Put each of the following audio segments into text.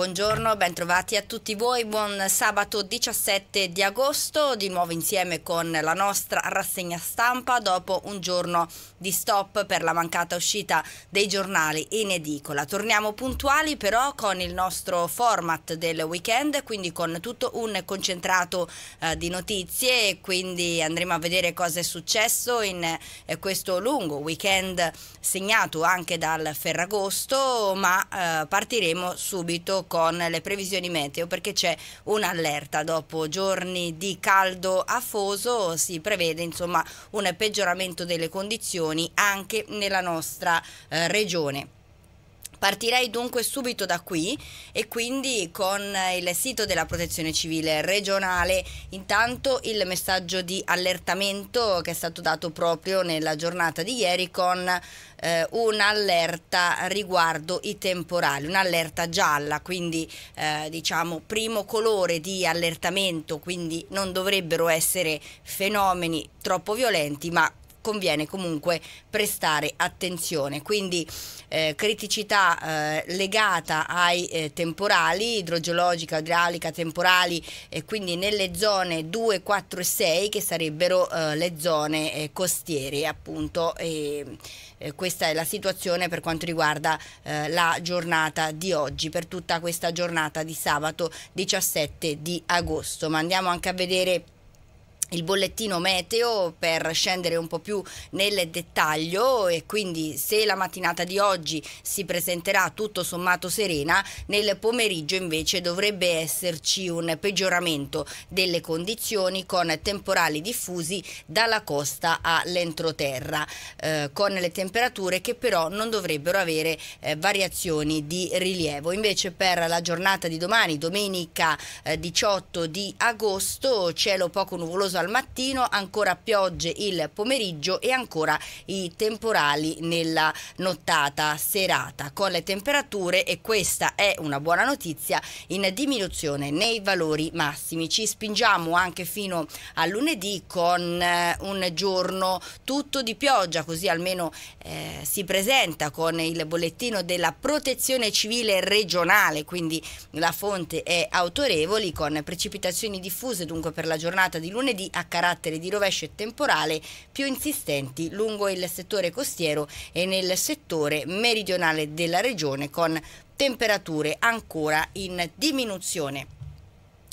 buongiorno, bentrovati a tutti voi, buon sabato 17 di agosto, di nuovo insieme con la nostra rassegna stampa dopo un giorno di stop per la mancata uscita dei giornali in edicola. Torniamo puntuali però con il nostro format del weekend, quindi con tutto un concentrato eh, di notizie e quindi andremo a vedere cosa è successo in eh, questo lungo weekend segnato anche dal Ferragosto, ma eh, partiremo subito con le previsioni meteo perché c'è un'allerta dopo giorni di caldo afoso si prevede insomma un peggioramento delle condizioni anche nella nostra eh, regione. Partirei dunque subito da qui e quindi con il sito della Protezione Civile regionale, intanto il messaggio di allertamento che è stato dato proprio nella giornata di ieri con eh, un'allerta riguardo i temporali, un'allerta gialla, quindi eh, diciamo primo colore di allertamento, quindi non dovrebbero essere fenomeni troppo violenti, ma conviene comunque prestare attenzione. Quindi eh, criticità eh, legata ai eh, temporali, idrogeologica, idraulica, temporali, quindi nelle zone 2, 4 e 6 che sarebbero eh, le zone eh, costiere appunto. Eh, questa è la situazione per quanto riguarda la giornata di oggi, per tutta questa giornata di sabato 17 di agosto. Ma andiamo anche a vedere il bollettino meteo per scendere un po' più nel dettaglio e quindi se la mattinata di oggi si presenterà tutto sommato serena, nel pomeriggio invece dovrebbe esserci un peggioramento delle condizioni con temporali diffusi dalla costa all'entroterra, eh, con le temperature che però non dovrebbero avere eh, variazioni di rilievo. Invece per la giornata di domani, domenica eh, 18 di agosto, cielo poco nuvoloso al mattino, ancora piogge il pomeriggio e ancora i temporali nella nottata serata. Con le temperature, e questa è una buona notizia, in diminuzione nei valori massimi. Ci spingiamo anche fino a lunedì con eh, un giorno tutto di pioggia, così almeno eh, si presenta con il bollettino della protezione civile regionale, quindi la fonte è autorevoli con precipitazioni diffuse dunque per la giornata di lunedì a carattere di rovescio e temporale più insistenti lungo il settore costiero e nel settore meridionale della regione con temperature ancora in diminuzione.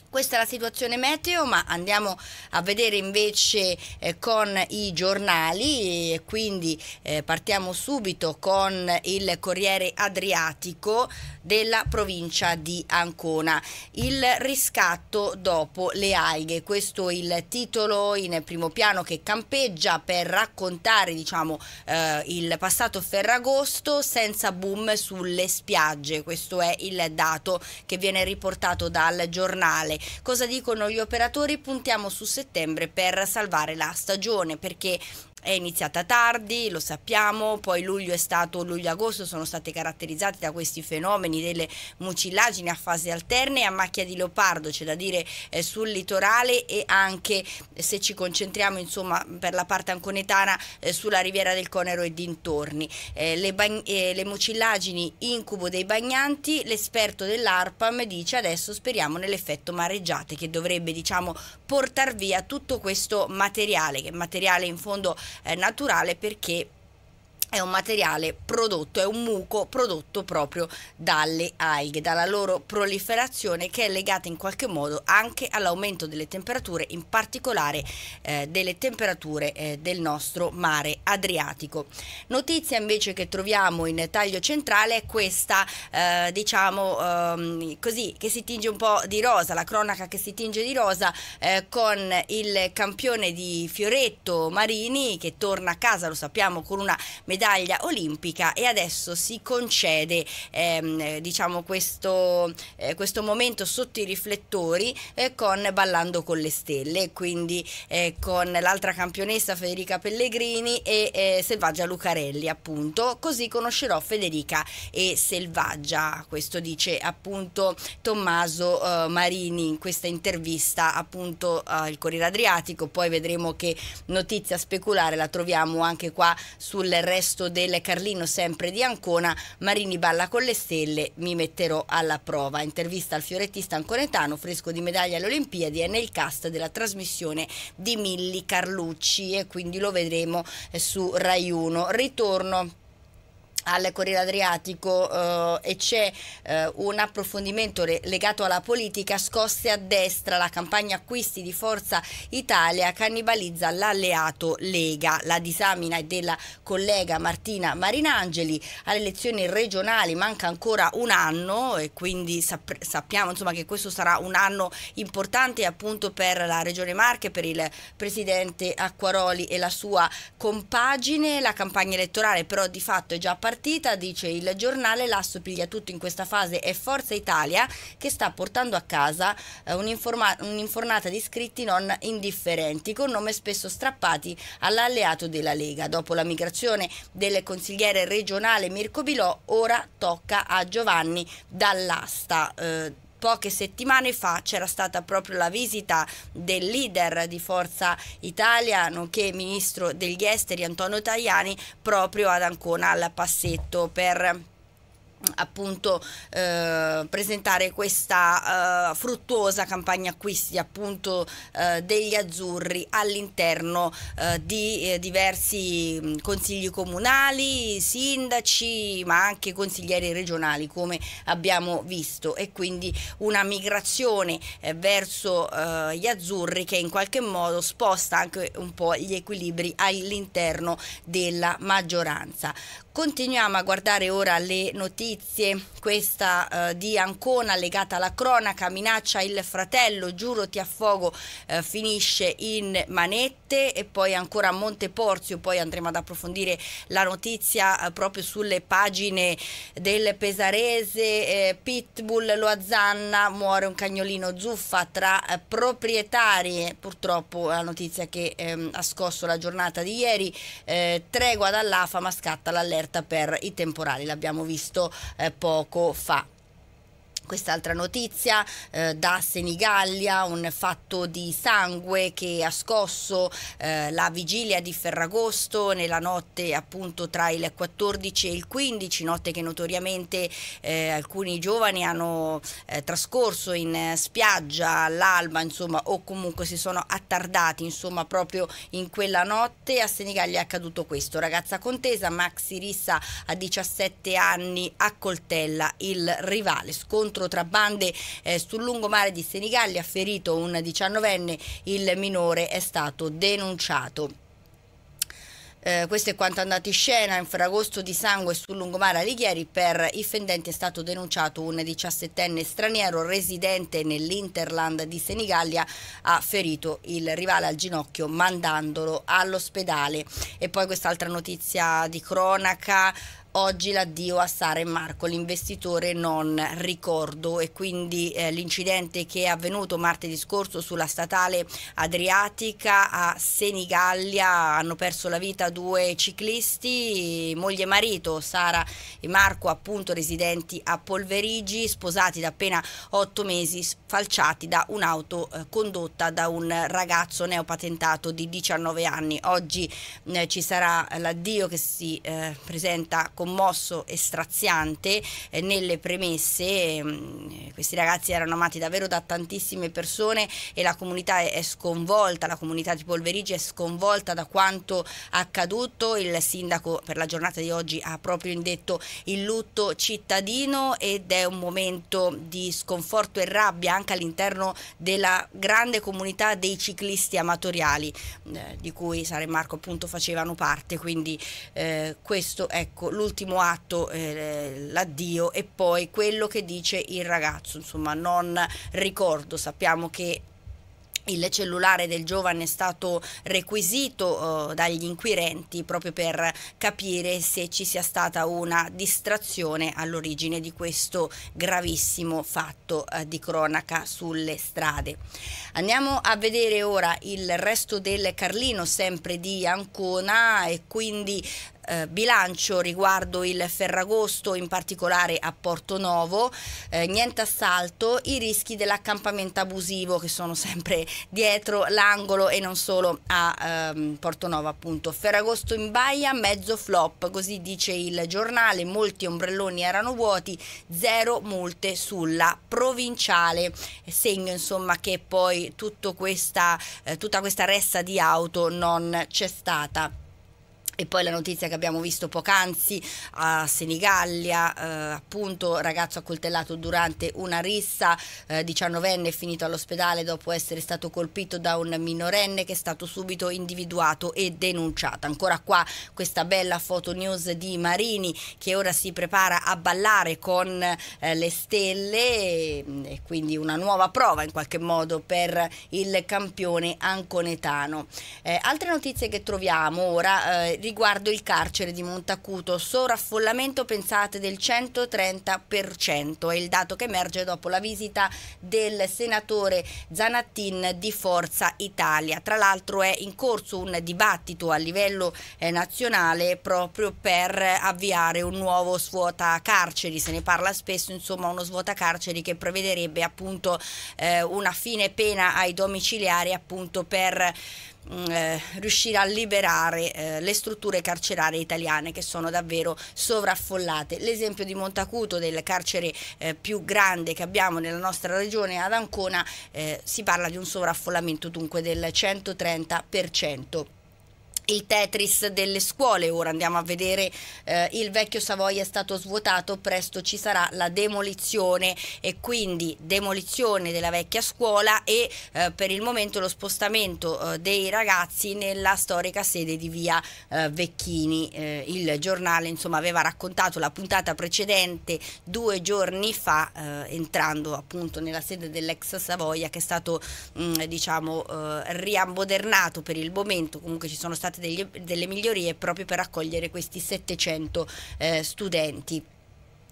Questa è la situazione meteo, ma andiamo a vedere invece eh, con i giornali e quindi eh, partiamo subito con il Corriere Adriatico della provincia di Ancona. Il riscatto dopo le alghe, questo è il titolo in primo piano che campeggia per raccontare diciamo, eh, il passato Ferragosto senza boom sulle spiagge, questo è il dato che viene riportato dal giornale fare. Cosa dicono gli operatori? Puntiamo su settembre per salvare la stagione perché è iniziata tardi, lo sappiamo, poi luglio è stato, luglio-agosto sono state caratterizzate da questi fenomeni delle mucillagini a fasi alterne e a macchia di leopardo, c'è da dire eh, sul litorale e anche eh, se ci concentriamo insomma per la parte anconetana eh, sulla riviera del Conero e dintorni. Eh, le, eh, le mucillagini incubo dei bagnanti, l'esperto dell'ARPAM dice adesso speriamo nell'effetto mareggiate che dovrebbe diciamo portare via tutto questo materiale che materiale in fondo eh, naturale perché è un materiale prodotto, è un muco prodotto proprio dalle alghe, dalla loro proliferazione che è legata in qualche modo anche all'aumento delle temperature, in particolare eh, delle temperature eh, del nostro mare Adriatico. Notizia invece che troviamo in taglio centrale è questa, eh, diciamo ehm, così, che si tinge un po' di rosa, la cronaca che si tinge di rosa eh, con il campione di Fioretto Marini che torna a casa, lo sappiamo, con una medaglia medaglia olimpica e adesso si concede ehm, diciamo questo, eh, questo, momento sotto i riflettori eh, con Ballando con le stelle, quindi eh, con l'altra campionessa Federica Pellegrini e eh, Selvaggia Lucarelli appunto, così conoscerò Federica e Selvaggia, questo dice appunto Tommaso eh, Marini in questa intervista appunto al Corriere Adriatico, poi vedremo che notizia speculare la troviamo anche qua sul resto testo del Carlino sempre di Ancona, Marini balla con le stelle, mi metterò alla prova. Intervista al fiorettista anconetano, fresco di medaglia alle Olimpiadi e nel cast della trasmissione di Milli Carlucci e quindi lo vedremo eh, su Rai 1. Ritorno al Corriere Adriatico eh, e c'è eh, un approfondimento legato alla politica scosse a destra, la campagna acquisti di Forza Italia cannibalizza l'alleato Lega, la disamina è della collega Martina Marinangeli, alle elezioni regionali manca ancora un anno e quindi sap sappiamo insomma, che questo sarà un anno importante appunto per la Regione Marche, per il Presidente Acquaroli e la sua compagine, la campagna elettorale però di fatto è già partita partita, dice il giornale, l'asso piglia tutto in questa fase è Forza Italia che sta portando a casa eh, un'infornata di iscritti non indifferenti, con nome spesso strappati all'alleato della Lega. Dopo la migrazione del consigliere regionale Mirko Bilò, ora tocca a Giovanni Dall'Asta. Eh, poche settimane fa c'era stata proprio la visita del leader di Forza Italia, nonché ministro degli esteri Antonio Tajani, proprio ad Ancona al Passetto per appunto eh, presentare questa eh, fruttuosa campagna acquisti appunto eh, degli azzurri all'interno eh, di eh, diversi mm, consigli comunali, sindaci ma anche consiglieri regionali come abbiamo visto e quindi una migrazione eh, verso gli azzurri che in qualche modo sposta anche un po' gli equilibri all'interno della maggioranza. Continuiamo a guardare ora le notizie, questa eh, di Ancona legata alla cronaca, minaccia il fratello, giuro ti affogo, eh, finisce in manette e poi ancora a Monteporzio, poi andremo ad approfondire la notizia eh, proprio sulle pagine del Pesarese, eh, Pitbull, Loazzanna, muore un cagnolino zuffa tra eh, proprietarie, purtroppo la notizia che ehm, ha scosso la giornata di ieri, eh, tregua dall'AFA ma scatta l'allerta offerta per i temporali, l'abbiamo visto eh, poco fa. Quest'altra notizia eh, da Senigallia, un fatto di sangue che ha scosso eh, la vigilia di Ferragosto nella notte appunto tra il 14 e il 15, notte che notoriamente eh, alcuni giovani hanno eh, trascorso in spiaggia all'alba, insomma, o comunque si sono attardati, insomma, proprio in quella notte a Senigallia è accaduto questo. Ragazza contesa Maxi Rissa a 17 anni accoltella il rivale, scontro scontro tra bande eh, sul lungomare di Senigallia ha ferito un 19enne, il minore è stato denunciato. Eh, questo è quanto è andato in scena, infragosto di sangue sul lungomare Alighieri per i fendenti è stato denunciato un 17enne straniero residente nell'Interland di Senigallia ha ferito il rivale al ginocchio mandandolo all'ospedale e poi quest'altra notizia di cronaca oggi l'addio a Sara e Marco, l'investitore non ricordo e quindi eh, l'incidente che è avvenuto martedì scorso sulla statale Adriatica a Senigallia hanno perso la vita due ciclisti, moglie e marito, Sara e Marco appunto residenti a Polverigi, sposati da appena otto mesi, falciati da un'auto eh, condotta da un ragazzo neopatentato di 19 anni. Oggi eh, ci sarà l'addio che si eh, presenta con commosso e straziante eh, nelle premesse. Mh, ehm, questi ragazzi erano amati davvero da tantissime persone e la comunità è, sconvolta, la comunità di Polverigi è sconvolta da quanto accaduto. Il sindaco per la giornata di oggi ha proprio indetto il lutto cittadino ed è un momento di sconforto e rabbia anche all'interno della grande comunità dei ciclisti amatoriali eh, di cui San Marco appunto facevano parte. Quindi eh, questo ecco l'ultimo l'ultimo atto, eh, l'addio e poi quello che dice il ragazzo, insomma non ricordo, sappiamo che il cellulare del giovane è stato requisito eh, dagli inquirenti proprio per capire se ci sia stata una distrazione all'origine di questo gravissimo fatto eh, di cronaca sulle strade. Andiamo a vedere ora il resto del Carlino sempre di Ancona e quindi eh, bilancio riguardo il Ferragosto, in particolare a Porto Novo, eh, niente assalto, i rischi dell'accampamento abusivo che sono sempre dietro l'angolo e non solo a ehm, Porto Novo appunto. Ferragosto in Baia, mezzo flop, così dice il giornale, molti ombrelloni erano vuoti, zero multe sulla provinciale, segno insomma che poi questa, eh, tutta questa ressa di auto non c'è stata. E poi la notizia che abbiamo visto poc'anzi a Senigallia, eh, appunto ragazzo accoltellato durante una rissa, eh, 19enne è finito all'ospedale dopo essere stato colpito da un minorenne che è stato subito individuato e denunciato. Ancora qua questa bella foto news di Marini che ora si prepara a ballare con eh, le stelle e, e quindi una nuova prova in qualche modo per il campione anconetano. Eh, altre notizie che troviamo ora eh, riguardo il carcere di Montacuto. Sovraffollamento pensate del 130%, è il dato che emerge dopo la visita del senatore Zanattin di Forza Italia. Tra l'altro è in corso un dibattito a livello eh, nazionale proprio per avviare un nuovo svuota carceri, se ne parla spesso, insomma uno svuota carceri che prevederebbe appunto eh, una fine pena ai domiciliari appunto per Mm, eh, riuscire a liberare eh, le strutture carcerarie italiane che sono davvero sovraffollate. L'esempio di Montacuto, del carcere eh, più grande che abbiamo nella nostra regione ad Ancona, eh, si parla di un sovraffollamento dunque del 130% il Tetris delle scuole. Ora andiamo a vedere eh, il vecchio Savoia è stato svuotato, presto ci sarà la demolizione e quindi demolizione della vecchia scuola e eh, per il momento lo spostamento eh, dei ragazzi nella storica sede di Via eh, Vecchini. Eh, il giornale insomma aveva raccontato la puntata precedente due giorni fa eh, entrando appunto nella sede dell'ex Savoia che è stato mh, mm, diciamo riammodernato per il momento, comunque ci sono stati importante degli, delle migliorie proprio per accogliere questi 700 eh, studenti.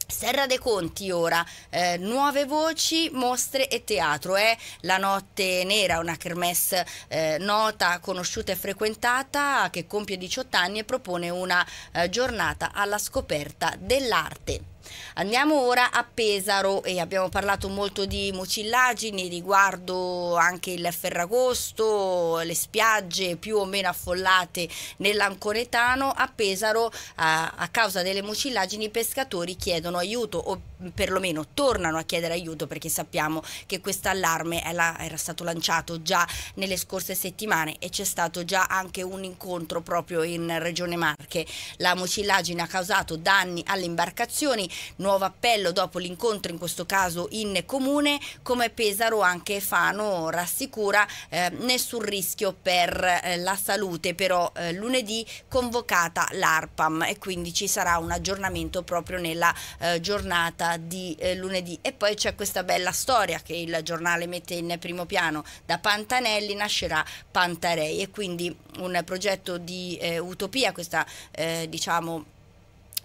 Serra dei Conti ora, eh, nuove voci, mostre e teatro. È eh? La Notte Nera, una kermesse eh, nota, conosciuta e frequentata che compie 18 anni e propone una eh, giornata alla scoperta dell'arte. Andiamo ora a Pesaro e abbiamo parlato molto di mucillagini riguardo anche il Ferragosto, le spiagge più o meno affollate nell'Anconetano. A Pesaro a, a causa delle mucillagini i pescatori chiedono aiuto o perlomeno tornano a chiedere aiuto perché sappiamo che questo allarme era stato lanciato già nelle scorse settimane e c'è stato già anche un incontro proprio in Regione Marche. La mocillagine ha causato danni alle imbarcazioni, nuovo appello dopo l'incontro in questo caso in comune, come Pesaro anche Fano rassicura eh, nessun rischio per eh, la salute, però eh, lunedì convocata l'ARPAM e quindi ci sarà un aggiornamento proprio nella eh, giornata di eh, lunedì. E poi c'è questa bella storia che il giornale mette in primo piano, da Pantanelli nascerà Pantarei e quindi un progetto di eh, utopia, questa eh, diciamo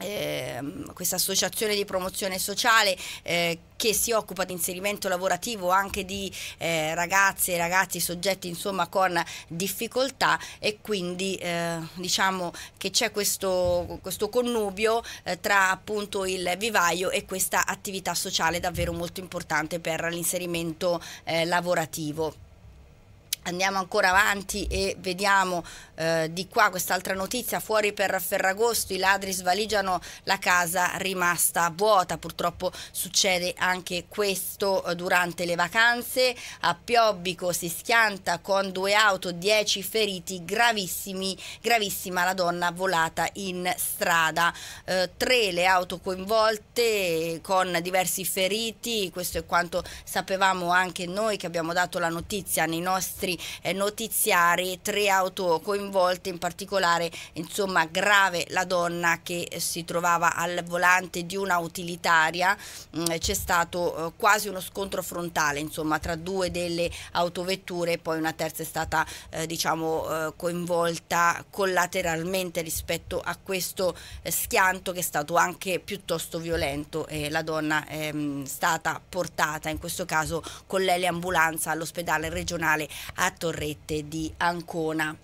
Ehm, questa associazione di promozione sociale eh, che si occupa di inserimento lavorativo anche di eh, ragazze e ragazzi soggetti insomma con difficoltà e quindi eh, diciamo che c'è questo, questo connubio eh, tra appunto il vivaio e questa attività sociale davvero molto importante per l'inserimento eh, lavorativo. Andiamo ancora avanti e vediamo eh, di qua quest'altra notizia. Fuori per Ferragosto i ladri svaligiano la casa rimasta vuota. Purtroppo succede anche questo eh, durante le vacanze. A Piobbico si schianta con due auto, dieci feriti, gravissimi, gravissima la donna volata in strada. Eh, tre le auto coinvolte con diversi feriti. Questo è quanto sapevamo anche noi che abbiamo dato la notizia nei nostri nostri eh, notiziari, tre auto coinvolte, in particolare insomma grave la donna che eh, si trovava al volante di una utilitaria, mm, eh, c'è stato eh, quasi uno scontro frontale insomma tra due delle autovetture e poi una terza è stata diciamo coinvolta collateralmente rispetto a questo schianto che è stato anche piuttosto violento e la donna è mm, stata portata in questo caso con l'eliambulanza all'ospedale regionale a Torrette di Ancona.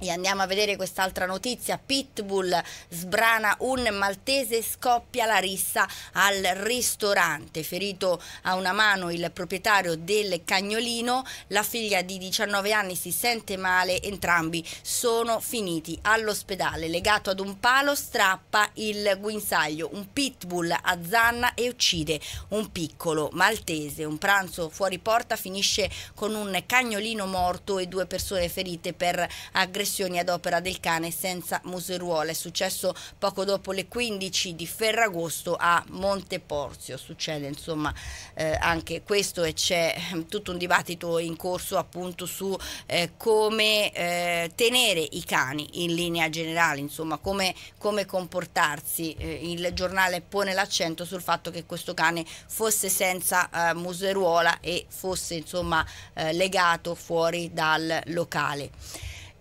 E andiamo a vedere quest'altra notizia. Pitbull sbrana un maltese, scoppia la rissa al ristorante. Ferito a una mano il proprietario del cagnolino, la figlia di 19 anni si sente male, entrambi sono finiti all'ospedale. Legato ad un palo strappa il guinzaglio, un pitbull azzanna e uccide un piccolo maltese. Un pranzo fuori porta finisce con un cagnolino morto e due persone ferite per aggressione aggressioni ad opera del cane senza museruola. È successo poco dopo le 15 di Ferragosto a Monteporzio. Succede insomma eh, anche questo e c'è eh, tutto un dibattito in corso appunto su eh, come eh, tenere i cani in linea generale, insomma come, come comportarsi. Eh, il giornale pone l'accento sul fatto che questo cane fosse senza eh, museruola e fosse insomma legato fuori dal locale.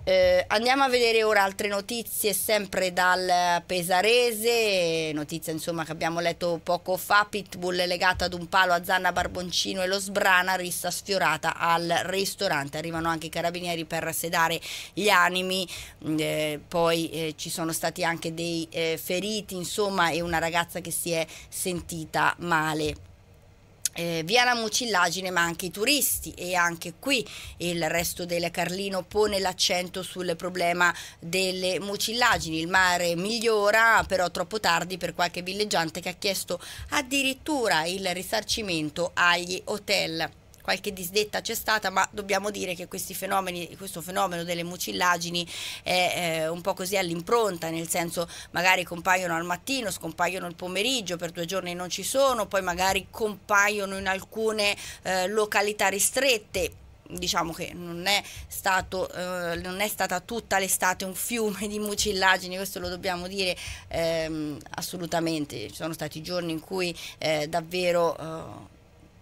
Eh, andiamo a vedere ora altre notizie sempre dal Pesarese, notizia insomma, che abbiamo letto poco fa, Pitbull legata ad un palo a Zanna Barboncino e lo sbrana, rissa sfiorata al ristorante, arrivano anche i carabinieri per sedare gli animi, mm, eh, poi eh, ci sono stati anche dei eh, feriti insomma e una ragazza che si è sentita male eh, via la mucillagine ma anche i turisti e anche qui il resto del Carlino pone l'accento sul problema delle mucillagini il mare migliora però troppo tardi per qualche villeggiante che ha chiesto addirittura il risarcimento agli hotel qualche disdetta c'è stata, ma dobbiamo dire che questi fenomeni, questo fenomeno delle mucillagini è eh, un po' così all'impronta, nel senso magari compaiono al mattino, scompaiono il pomeriggio, per due giorni non ci sono, poi magari compaiono in alcune eh, località ristrette, diciamo che non è, stato, eh, non è, stata tutta l'estate un fiume di mucillagini, questo lo dobbiamo dire ehm, assolutamente, ci sono stati giorni in cui eh, davvero eh,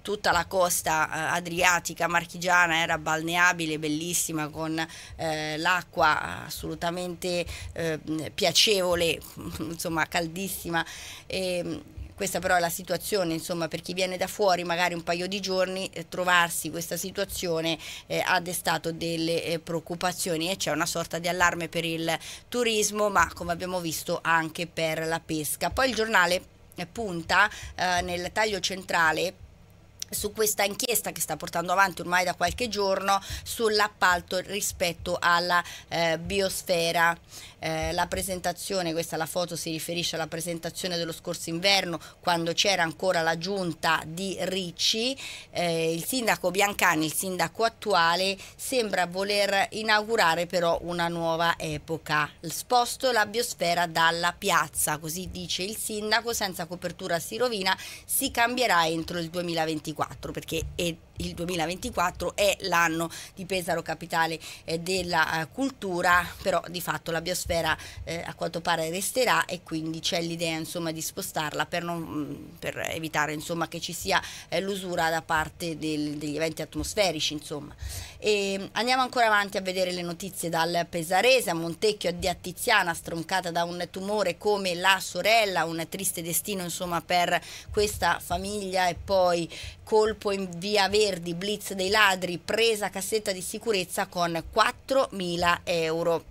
tutta la costa eh, adriatica marchigiana era balneabile, bellissima, con eh, l'acqua assolutamente eh, piacevole, insomma caldissima. E, ehm, questa però è la situazione, insomma, per chi viene da fuori magari un paio di giorni eh, trovarsi questa situazione eh, ha destato delle eh, preoccupazioni e c'è una sorta di allarme per il turismo, ma come abbiamo visto anche per la pesca. Poi il giornale eh, punta eh, nel taglio centrale su questa inchiesta che sta portando avanti ormai da qualche giorno sull'appalto rispetto alla eh, biosfera. Eh, la presentazione, questa la foto si riferisce alla presentazione dello scorso inverno quando c'era ancora la giunta di Ricci, eh, il sindaco Biancani, il sindaco attuale, sembra voler inaugurare però una nuova epoca. Sposto la biosfera dalla piazza, così dice il sindaco, senza copertura si rovina, si cambierà entro il 2024 perché è il 2024 è l'anno di Pesaro capitale eh, della eh, cultura, però di fatto la biosfera eh, a quanto pare resterà e quindi c'è l'idea insomma di spostarla per, non, mm, per evitare insomma che ci sia l'usura da parte del, degli eventi atmosferici insomma. E mm, andiamo ancora avanti a vedere le notizie dal Pesarese, a Montecchio, a Dia Tiziana, stroncata da un tumore come la sorella, un triste destino insomma per questa famiglia e poi colpo in via Verde Verdi, blitz dei ladri, presa cassetta di sicurezza con 4.000 euro.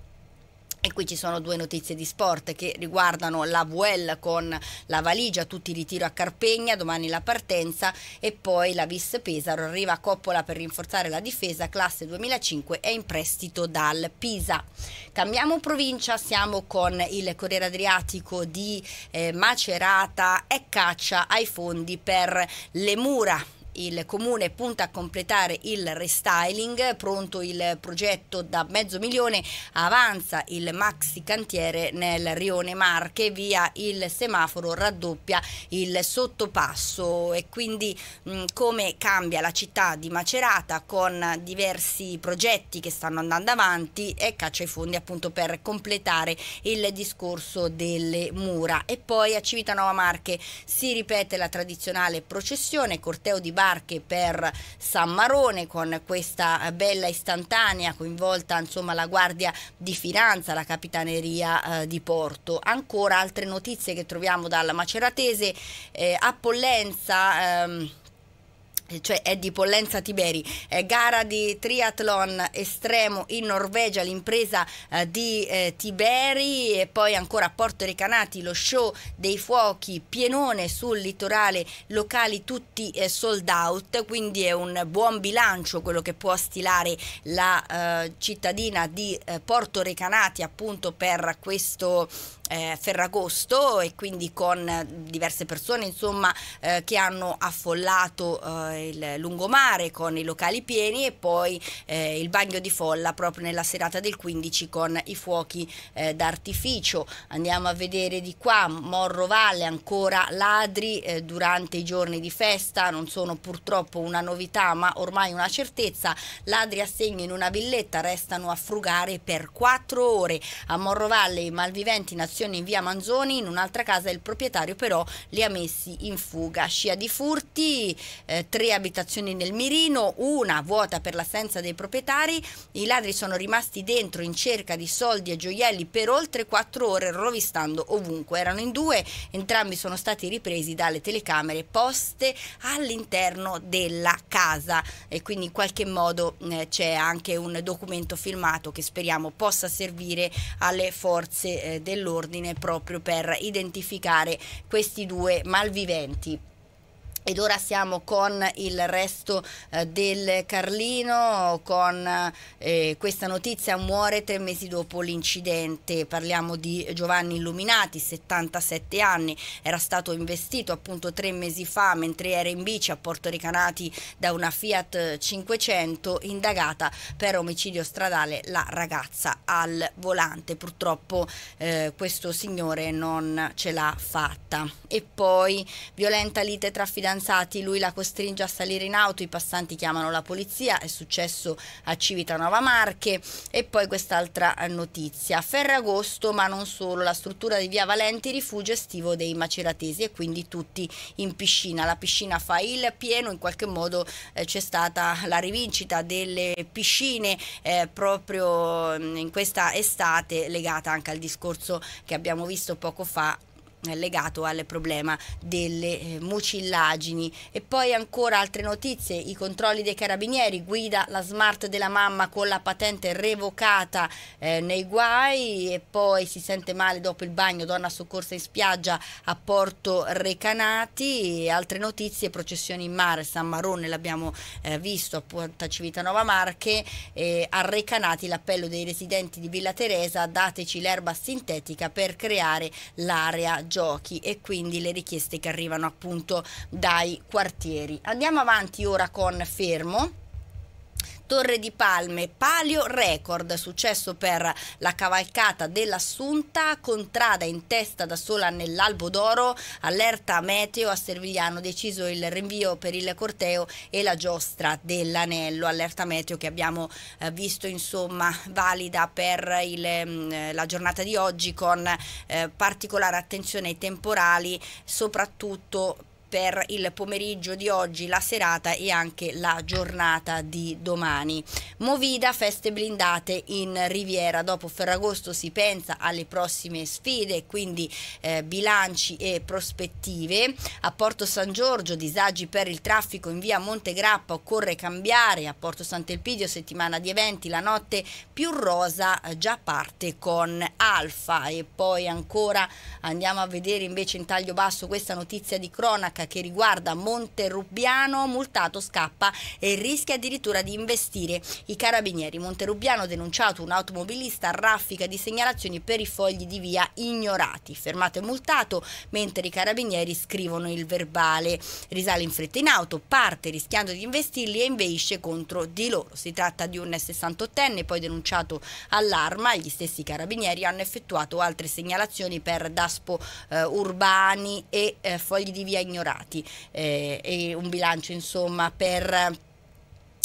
E qui ci sono due notizie di sport che riguardano la VL con la valigia, tutti ritiro a Carpegna, domani la partenza e poi la Vis Pesaro arriva a Coppola per rinforzare la difesa, classe 2005 è in prestito dal Pisa. Cambiamo provincia, siamo con il Corriere Adriatico di eh, Macerata e caccia ai fondi per le mura il comune punta a completare il restyling, pronto il progetto da mezzo milione, avanza il maxi cantiere nel Rione Marche, via il semaforo raddoppia il sottopasso e quindi mh, come cambia la città di Macerata con diversi progetti che stanno andando avanti e caccia i fondi appunto per completare il discorso delle mura. E poi a Civitanova Marche si ripete la tradizionale processione, corteo di barche per San Marone con questa bella istantanea coinvolta insomma la Guardia di Finanza, la Capitaneria eh, di Porto. Ancora altre notizie che troviamo dal Maceratese, eh, a Pollenza... Ehm, cioè è di Pollenza Tiberi, eh, gara di triathlon estremo in Norvegia, l'impresa eh, di eh, Tiberi e poi ancora a Porto Recanati lo show dei fuochi pienone sul litorale locali tutti eh, sold out, quindi è un buon bilancio quello che può stilare la eh, cittadina di eh, Porto Recanati appunto per questo eh, Ferragosto e quindi con diverse persone insomma, eh, che hanno affollato eh, il lungomare con i locali pieni e poi eh, il bagno di folla proprio nella serata del 15 con i fuochi eh, d'artificio. Andiamo a vedere di qua Morro Valle ancora ladri eh, durante i giorni di festa, non sono purtroppo una novità ma ormai una certezza, ladri a segno in una villetta restano a frugare per quattro ore. A Morro Valle i malviventi nazionali abitazione in via Manzoni, in un'altra casa il proprietario però li ha messi in fuga. Scia di furti, eh, tre abitazioni nel mirino, una vuota per l'assenza dei proprietari, i ladri sono rimasti dentro in cerca di soldi e gioielli per oltre quattro ore rovistando ovunque. Erano in due, entrambi sono stati ripresi dalle telecamere poste all'interno della casa e quindi in qualche modo eh, c'è anche un documento filmato che speriamo possa servire alle forze eh, dell'ordine ordine proprio per identificare questi due malviventi. Ed ora siamo con il resto eh, del Carlino, con eh, questa notizia muore tre mesi dopo l'incidente, parliamo di Giovanni Illuminati, 77 anni, era stato investito appunto tre mesi fa mentre era in bici a Porto Ricanati da una Fiat 500 indagata per omicidio stradale la ragazza al volante, purtroppo eh, questo signore non ce l'ha fatta. E poi violenta lite tra fidanzati fidanzati, lui la costringe a salire in auto, i passanti chiamano la polizia, è successo a Civitanova Marche e poi quest'altra eh, notizia. Ferragosto, ma non solo, la struttura di Via Valenti rifugio estivo dei maceratesi e quindi tutti in piscina. La piscina fa il pieno, in qualche modo eh, c'è stata la rivincita delle piscine eh, proprio mm, in questa estate legata anche al discorso che abbiamo visto poco fa eh, legato al problema delle eh, mucillagini e poi ancora altre notizie i controlli dei carabinieri guida la smart della mamma con la patente revocata eh, nei guai e poi si sente male dopo il bagno donna soccorsa in spiaggia a Porto Recanati e altre notizie processioni in mare San Marone l'abbiamo eh, visto a Porta Civitanova Marche eh, a Recanati l'appello dei residenti di Villa Teresa dateci l'erba sintetica per creare l'area giochi e quindi le richieste che arrivano appunto dai quartieri. Andiamo avanti ora con Fermo Torre di Palme, palio record, successo per la cavalcata dell'Assunta, contrada in testa da sola nell'Albo d'Oro, allerta meteo a Servigliano, deciso il rinvio per il corteo e la giostra dell'anello, allerta meteo che abbiamo eh, visto insomma valida per il, mh, mm, eh, la giornata di oggi con eh, particolare attenzione ai temporali, soprattutto per il pomeriggio di oggi, la serata e anche la giornata di domani. Movida, feste blindate in Riviera. Dopo Ferragosto si pensa alle prossime sfide, quindi eh, bilanci e prospettive. A Porto San Giorgio, disagi per il traffico in via Montegrappa, occorre cambiare. A Porto Sant'Elpidio, settimana di eventi, la notte più rosa eh, già parte con Alfa. E poi ancora andiamo a vedere invece in taglio basso questa notizia di cronaca banca che riguarda Monterubbiano, multato scappa e rischia addirittura di investire i carabinieri. Monterubbiano ha denunciato un automobilista a raffica di segnalazioni per i fogli di via ignorati, fermato e multato, mentre i carabinieri scrivono il verbale. Risale in fretta in auto, parte rischiando di investirli e inveisce contro di loro. Si tratta di un 68enne poi denunciato all'arma, gli stessi carabinieri hanno effettuato altre segnalazioni per daspo eh, urbani e eh, fogli di via ignorati recuperati eh, e un bilancio insomma per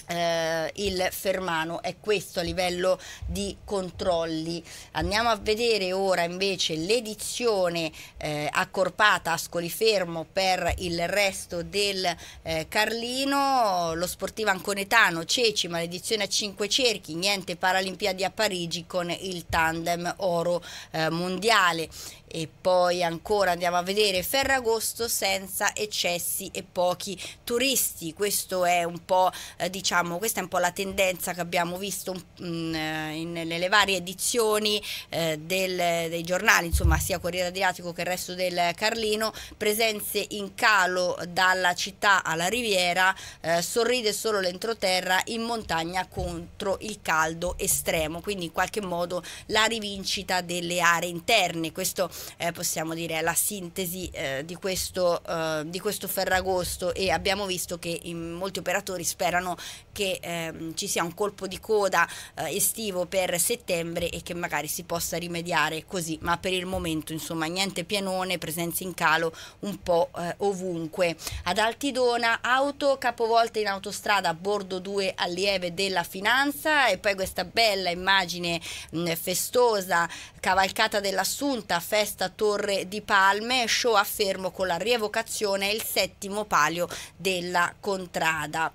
eh, il Fermano è questo a livello di controlli. Andiamo a vedere ora invece l'edizione eh, accorpata a Fermo per il resto del eh, Carlino, lo sportivo anconetano Cecima, l'edizione a cinque cerchi, niente Paralimpiadi a Parigi con il tandem oro eh, mondiale e poi ancora andiamo a vedere Ferragosto senza eccessi e pochi turisti. Questo è un po', eh, diciamo, questa è un po' la tendenza che abbiamo visto mh, mm, eh, in, nelle varie edizioni eh, del, dei giornali, insomma, sia Corriere Adriatico che il resto del Carlino, presenze in calo dalla città alla riviera, eh, sorride solo l'entroterra in montagna contro il caldo estremo, quindi in qualche modo la rivincita delle aree interne. Questo eh, possiamo dire la sintesi eh, di, questo, eh, di, questo, Ferragosto e abbiamo visto che molti operatori sperano che ehm, ci sia un colpo di coda eh, estivo per settembre e che magari si possa rimediare così, ma per il momento insomma niente pienone, presenze in calo un po' eh, ovunque. Ad Altidona auto capovolte in autostrada a bordo 2 allieve della finanza e poi questa bella immagine mh, festosa, cavalcata dell'assunta, festa festa Torre di Palme, show a fermo con la rievocazione e il settimo palio della contrada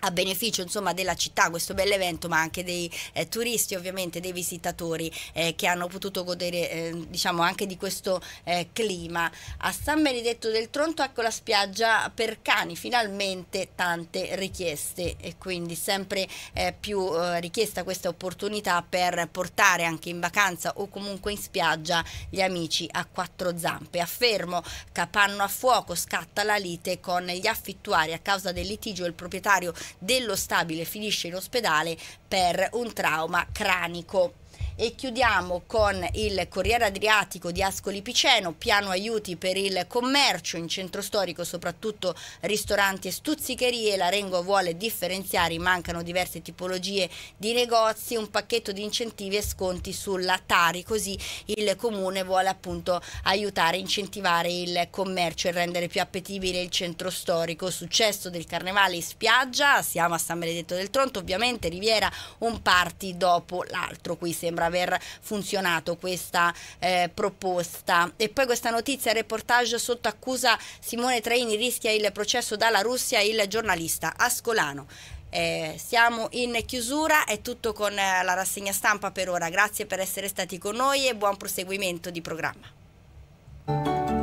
a beneficio insomma, della città questo bell'evento ma anche dei eh, turisti ovviamente dei visitatori eh, che hanno potuto godere eh, diciamo anche di questo eh, clima a San Benedetto del Tronto ecco la spiaggia per cani finalmente tante richieste e quindi sempre eh, più eh, richiesta questa opportunità per portare anche in vacanza o comunque in spiaggia gli amici a quattro zampe a Fermo capanno a fuoco scatta la lite con gli affittuari a causa del litigio il proprietario dello stabile finisce in ospedale per un trauma cranico. E chiudiamo con il Corriere Adriatico di Ascoli Piceno, piano aiuti per il commercio in centro storico, soprattutto ristoranti e stuzzicherie. La Rengo vuole differenziare, mancano diverse tipologie di negozi, un pacchetto di incentivi e sconti sulla Tari, così il comune vuole appunto aiutare, incentivare il commercio e rendere più appetibile il centro storico. Successo del carnevale in spiaggia, siamo a San Benedetto del Tronto, ovviamente Riviera un party dopo l'altro, qui sembra aver funzionato questa eh, proposta. E poi questa notizia, reportage sotto accusa Simone Traini rischia il processo dalla Russia, il giornalista Ascolano. Eh, siamo in chiusura, è tutto con eh, la rassegna stampa per ora. Grazie per essere stati con noi e buon proseguimento di programma.